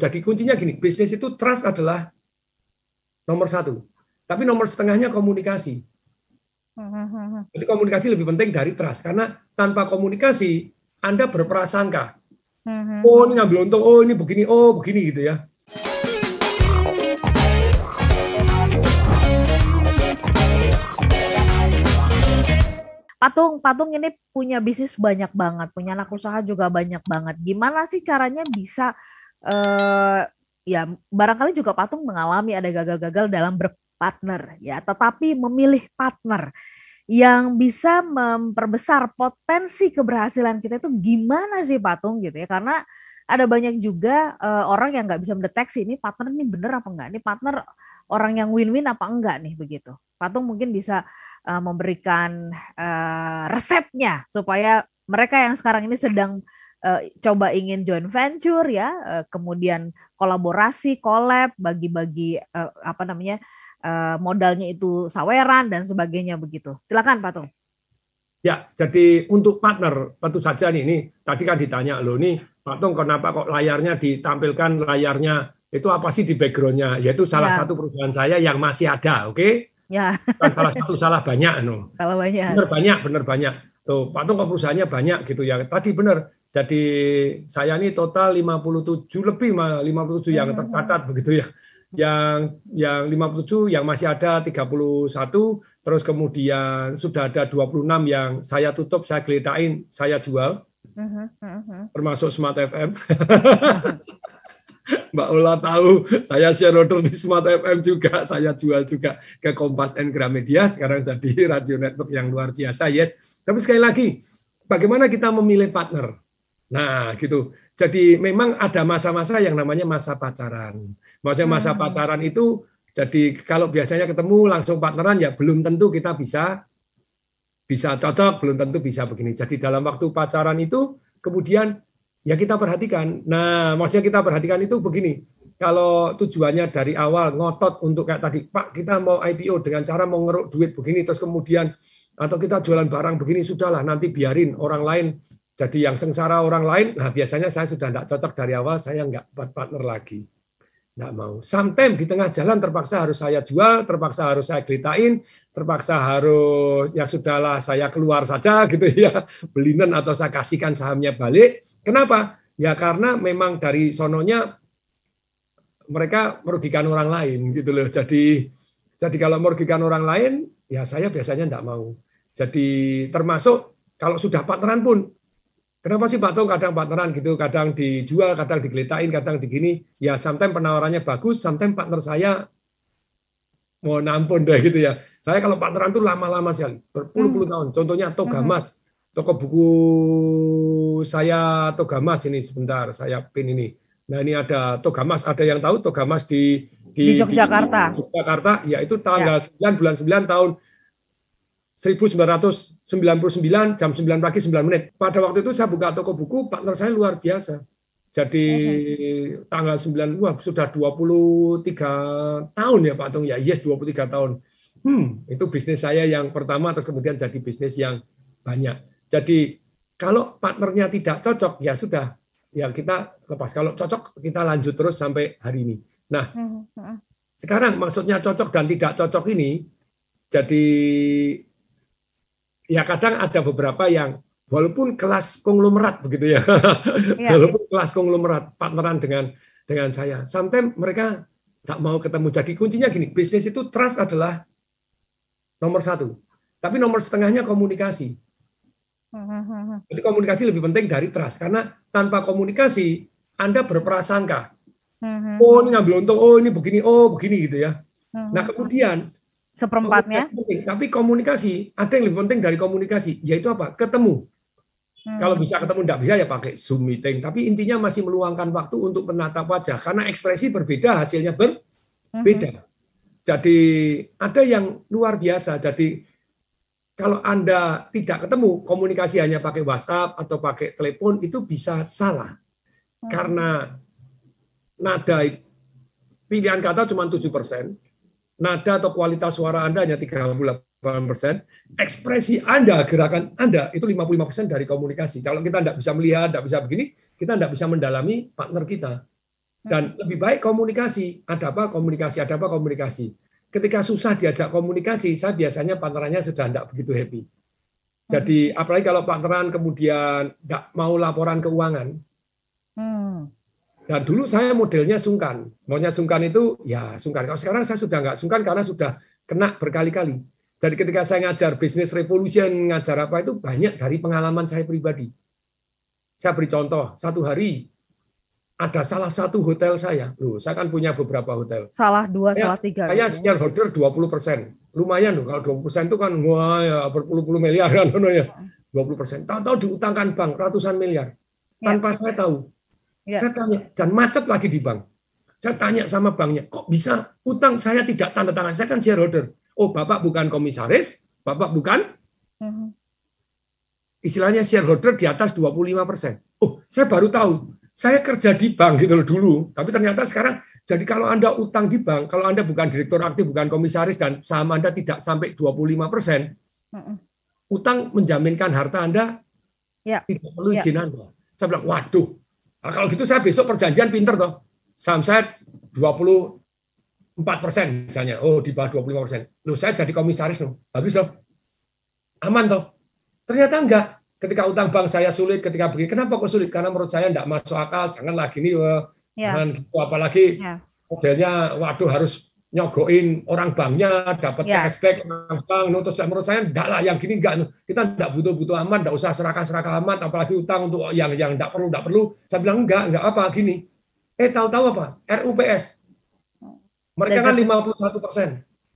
Jadi kuncinya gini, bisnis itu trust adalah nomor satu. Tapi nomor setengahnya komunikasi. Mm-hmm. Jadi komunikasi lebih penting dari trust. Karena tanpa komunikasi, Anda berprasangka. Mm-hmm. Oh ini ngambil untung, oh ini begini, oh begini gitu ya. Patung, Patung ini punya bisnis banyak banget, punya anak usaha juga banyak banget. Gimana sih caranya bisa uh, ya barangkali juga patung mengalami ada gagal-gagal dalam berpartner ya, tetapi memilih partner yang bisa memperbesar potensi keberhasilan kita itu gimana sih patung gitu ya karena ada banyak juga uh, orang yang nggak bisa mendeteksi ini partner ini bener apa enggak ini partner orang yang win-win apa enggak nih begitu patung mungkin bisa uh, memberikan uh, resepnya supaya mereka yang sekarang ini sedang uh, coba ingin joint venture ya, uh, kemudian kolaborasi, collab, bagi-bagi uh, apa namanya uh, modalnya itu saweran dan sebagainya begitu. Silakan Pak Tung. Ya, jadi untuk partner tentu saja nih, ini tadi kan ditanya loh nih Pak Tung kenapa kok layarnya ditampilkan layarnya itu apa sih di backgroundnya? Yaitu salah ya. satu perusahaan saya yang masih ada, oke? Okay? Ya. Bukan salah satu salah banyak, no. Salah banyak. Bener banyak, bener banyak. Tuh, Pak Tung kok perusahaannya banyak gitu ya. Tadi bener jadi saya ini total 57 lebih 57 yang hmm. tercatat begitu ya. Yang yang 57 yang masih ada 31 terus kemudian sudah ada 26 yang saya tutup, saya geledain, saya jual. Hmm, hmm, Termasuk Smart FM. Mbak Ola tahu saya shareholder di Smart FM juga, saya jual juga ke Kompas and Gramedia, sekarang jadi radio network yang luar biasa, yes. Tapi sekali lagi, bagaimana kita memilih partner? Nah, gitu. Jadi memang ada masa-masa yang namanya masa pacaran. Maksudnya hmm. masa hmm. pacaran itu jadi kalau biasanya ketemu langsung partneran ya belum tentu kita bisa bisa cocok, belum tentu bisa begini. Jadi dalam waktu pacaran itu kemudian ya kita perhatikan. Nah, maksudnya kita perhatikan itu begini. Kalau tujuannya dari awal ngotot untuk kayak tadi, Pak, kita mau IPO dengan cara mau ngeruk duit begini terus kemudian atau kita jualan barang begini sudahlah nanti biarin orang lain jadi yang sengsara orang lain, nah biasanya saya sudah tidak cocok dari awal, saya nggak buat partner lagi. Nggak mau. Sometimes di tengah jalan terpaksa harus saya jual, terpaksa harus saya gelitain, terpaksa harus, ya sudahlah saya keluar saja gitu ya, belinan atau saya kasihkan sahamnya balik. Kenapa? Ya karena memang dari sononya mereka merugikan orang lain gitu loh. Jadi jadi kalau merugikan orang lain, ya saya biasanya tidak mau. Jadi termasuk kalau sudah partneran pun, Kenapa sih Pak Tong kadang partneran gitu, kadang dijual, kadang digeletain, kadang digini. Ya sometimes penawarannya bagus, sometimes partner saya mau nampun deh gitu ya. Saya kalau partneran tuh lama-lama sih, berpuluh-puluh hmm. tahun. Contohnya Togamas, hmm. toko buku saya Togamas ini sebentar, saya pin ini. Nah ini ada Togamas, ada yang tahu Togamas di di, di Yogyakarta. Di Yogyakarta, ya itu tanggal ya. 9 bulan 9 tahun 1999 jam 9 pagi 9 menit. Pada waktu itu saya buka toko buku, partner saya luar biasa. Jadi okay. tanggal 9 wah sudah 23 tahun ya Pak Tung ya. Yes 23 tahun. Hmm, itu bisnis saya yang pertama terus kemudian jadi bisnis yang banyak. Jadi kalau partnernya tidak cocok ya sudah ya kita lepas. Kalau cocok kita lanjut terus sampai hari ini. Nah, hmm, hmm. sekarang maksudnya cocok dan tidak cocok ini jadi ya kadang ada beberapa yang walaupun kelas konglomerat begitu ya, ya. walaupun kelas konglomerat partneran dengan dengan saya, sometimes mereka tak mau ketemu. Jadi kuncinya gini, bisnis itu trust adalah nomor satu, tapi nomor setengahnya komunikasi. Jadi komunikasi lebih penting dari trust karena tanpa komunikasi Anda berprasangka. Hmm, hmm, oh hmm. ini ngambil untung, oh ini begini, oh begini gitu ya. Nah kemudian seperempatnya. tapi komunikasi ada yang lebih penting dari komunikasi, yaitu apa? Ketemu. Hmm. Kalau bisa ketemu, tidak bisa ya pakai Zoom meeting. Tapi intinya masih meluangkan waktu untuk menatap wajah, karena ekspresi berbeda, hasilnya berbeda. Hmm. Jadi ada yang luar biasa. Jadi kalau Anda tidak ketemu, komunikasi hanya pakai WhatsApp atau pakai telepon, itu bisa salah. Hmm. Karena nada pilihan kata cuma 7%, nada atau kualitas suara Anda hanya 38 persen, ekspresi Anda, gerakan Anda itu 55 persen dari komunikasi. Kalau kita tidak bisa melihat, tidak bisa begini, kita tidak bisa mendalami partner kita. Dan hmm. lebih baik komunikasi. Ada apa komunikasi? Ada apa komunikasi? Ketika susah diajak komunikasi, saya biasanya partnernya sudah tidak begitu happy. Jadi hmm. apalagi kalau partneran kemudian tidak mau laporan keuangan, hmm dan nah, dulu saya modelnya sungkan. Maunya sungkan itu, ya sungkan. Kalau sekarang saya sudah nggak sungkan karena sudah kena berkali-kali. Jadi ketika saya ngajar bisnis revolution, ngajar apa itu banyak dari pengalaman saya pribadi. Saya beri contoh, satu hari ada salah satu hotel saya. Loh, saya kan punya beberapa hotel. Salah dua, saya, salah tiga. Saya ya. holder order 20 persen. Lumayan loh, kalau 20 persen itu kan wah ya berpuluh-puluh miliar kan. Ya. 20 persen. Tahu-tahu diutangkan bank ratusan miliar. Iya. Tanpa ya. saya tahu. Ya. Saya tanya dan macet lagi di bank. Saya tanya sama banknya, kok bisa utang saya tidak tanda tangan? Saya kan shareholder. Oh, Bapak bukan komisaris, Bapak bukan hmm. istilahnya shareholder di atas 25%. persen. Oh, saya baru tahu. Saya kerja di bank gitu loh dulu, tapi ternyata sekarang jadi kalau Anda utang di bank, kalau Anda bukan direktur aktif, bukan komisaris dan saham Anda tidak sampai 25%, persen, hmm. utang menjaminkan harta Anda ya. tidak perlu ya. Anda. Saya bilang, "Waduh, Nah, kalau gitu saya besok perjanjian pinter toh. Saham saya 24 persen misalnya. Oh, di bawah 25 persen. lu saya jadi komisaris loh. Bagus loh. Aman toh. Ternyata enggak. Ketika utang bank saya sulit, ketika begini. Kenapa kok sulit? Karena menurut saya enggak masuk akal. Jangan lagi nih. Eh, yeah. Jangan gitu. Apalagi yeah. modelnya, waduh harus nyogoin orang banknya, dapat yeah. cashback orang bank. No, terus menurut saya enggak lah yang gini enggak. Kita enggak butuh-butuh aman, enggak usah serahkan-serahkan aman. apalagi utang untuk yang yang enggak perlu, enggak perlu. Saya bilang enggak, enggak apa gini. Eh tahu-tahu apa? RUPS. Mereka kan 51 persen.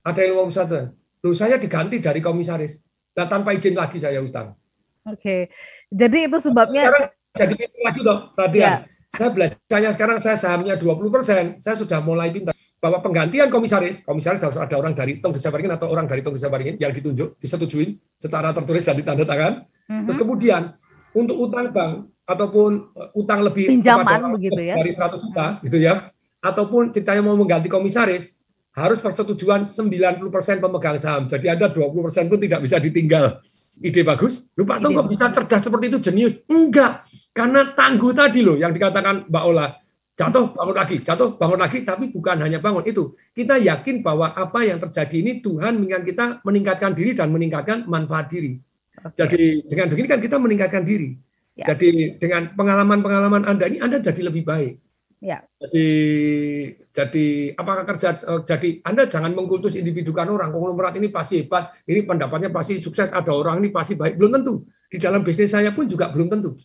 Ada yang 51 Tuh saya diganti dari komisaris. dan tanpa izin lagi saya utang. Oke. Okay. Jadi itu sebabnya sekarang jadi itu lagi dong tadi ya. Saya belajarnya sekarang saya sahamnya 20 persen, saya sudah mulai pintar bahwa penggantian komisaris, komisaris harus ada orang dari Tong Desa atau orang dari Tong Desa yang ditunjuk, disetujui secara tertulis dan ditandatangan. Mm-hmm. Terus kemudian untuk utang bank ataupun eh, utang lebih pinjaman begitu ya dari 100 juta mm-hmm. gitu ya, ataupun ceritanya mau mengganti komisaris harus persetujuan 90% pemegang saham. Jadi ada 20% pun tidak bisa ditinggal. Ide bagus. Lupa tuh kok bisa cerdas seperti itu jenius? Enggak. Karena tangguh tadi loh yang dikatakan Mbak Ola Jatuh, bangun lagi, jatuh, bangun lagi, tapi bukan hanya bangun. Itu kita yakin bahwa apa yang terjadi ini Tuhan mengingat kita meningkatkan diri dan meningkatkan manfaat diri. Okay. Jadi dengan begini kan kita meningkatkan diri. Yeah. Jadi dengan pengalaman-pengalaman Anda ini Anda jadi lebih baik. Ya. Jadi jadi apakah kerja eh, jadi Anda jangan mengkultus individukan orang. Konglomerat ini pasti hebat, ini pendapatnya pasti sukses, ada orang ini pasti baik. Belum tentu. Di dalam bisnis saya pun juga belum tentu.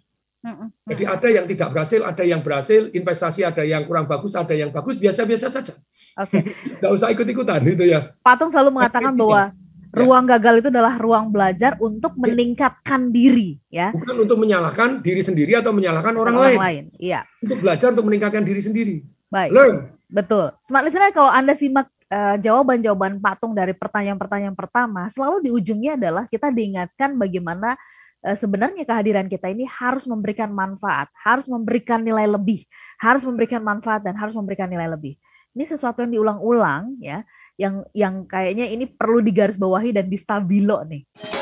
Jadi ada yang tidak berhasil, ada yang berhasil, investasi ada yang kurang bagus, ada yang bagus, biasa-biasa saja. Oke. Okay. Tidak usah ikut-ikutan itu ya. Patung selalu mengatakan bahwa ruang ya. gagal itu adalah ruang belajar untuk meningkatkan diri ya. Bukan untuk menyalahkan diri sendiri atau menyalahkan orang, orang lain. lain. Iya. Untuk belajar untuk meningkatkan diri sendiri. Baik. Learn. Betul. Smart listener kalau Anda simak eh, jawaban-jawaban uh, patung dari pertanyaan-pertanyaan pertama, selalu di ujungnya adalah kita diingatkan bagaimana Eh, sebenarnya kehadiran kita ini harus memberikan manfaat, harus memberikan nilai lebih, harus memberikan manfaat dan harus memberikan nilai lebih. Ini sesuatu yang diulang-ulang ya, yang yang kayaknya ini perlu digarisbawahi dan distabilo nih.